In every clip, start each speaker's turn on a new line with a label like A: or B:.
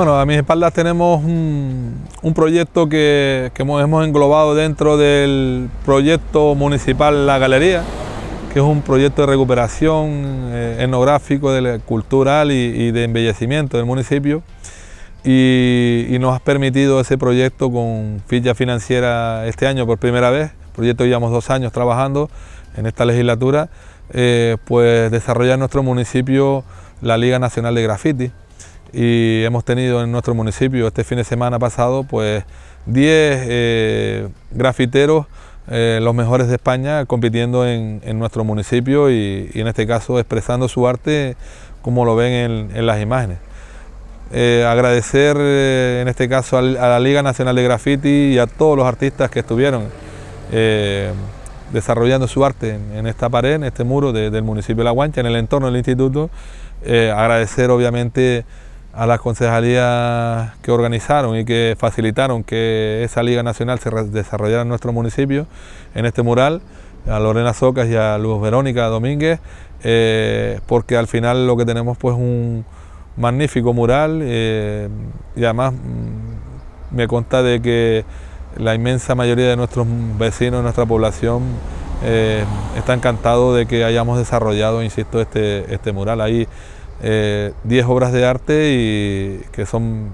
A: Bueno, a mis espaldas tenemos un, proyecto que, hemos englobado dentro del proyecto municipal La Galería, que es un proyecto de recuperación eh, etnográfico, cultural y, de embellecimiento del municipio. Y, nos ha permitido ese proyecto con ficha financiera este año por primera vez, proyecto llevamos dos años trabajando en esta legislatura, eh, pues desarrollar nuestro municipio la Liga Nacional de Graffiti y hemos tenido en nuestro municipio este fin de semana pasado pues 10 eh, grafiteros, eh, los mejores de España, compitiendo en, nuestro municipio y, en este caso expresando su arte como lo ven en, las imágenes. Eh, agradecer en este caso a, la Liga Nacional de Graffiti y a todos los artistas que estuvieron desarrollando su arte en, esta pared, en este muro del municipio de La Guancha, en el entorno del instituto. agradecer obviamente a las concejalías que organizaron y que facilitaron que esa Liga Nacional se desarrollara en nuestro municipio, en este mural, a Lorena Socas y a Luz Verónica Domínguez, eh, porque al final lo que tenemos pues un magnífico mural eh, y además mm, me consta de que la inmensa mayoría de nuestros vecinos, de nuestra población, eh, está encantado de que hayamos desarrollado, insisto, este, este mural. Ahí 10 eh, obras de arte y que son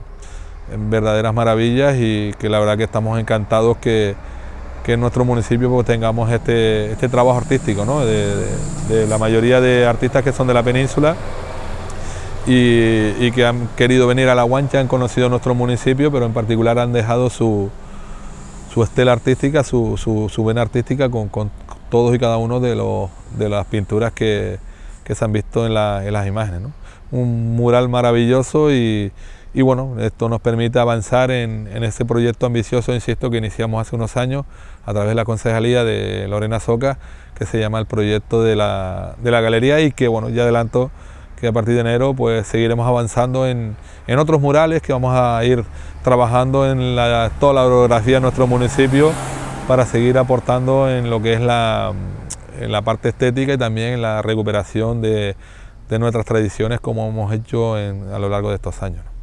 A: verdaderas maravillas y que la verdad que estamos encantados que, que en nuestro municipio pues, tengamos este, este, trabajo artístico ¿no? de, la mayoría de artistas que son de la península y, que han querido venir a La Guancha, han conocido nuestro municipio, pero en particular han dejado su, su estela artística, su, su, su vena artística con, con todos y cada uno de, los, de las pinturas que, que se han visto en, las imágenes. Un mural maravilloso y, bueno, esto nos permite avanzar en, en este proyecto ambicioso, insisto, que iniciamos hace unos años a través de la concejalía de Lorena Soca, que se llama el proyecto de la, de la galería y que bueno, ya adelanto que a partir de enero pues seguiremos avanzando en, en otros murales que vamos a ir trabajando en toda la orografía de nuestro municipio para seguir aportando en lo que es la, en la parte estética y también en la recuperación de, nuestras tradiciones como hemos hecho a lo largo de estos años.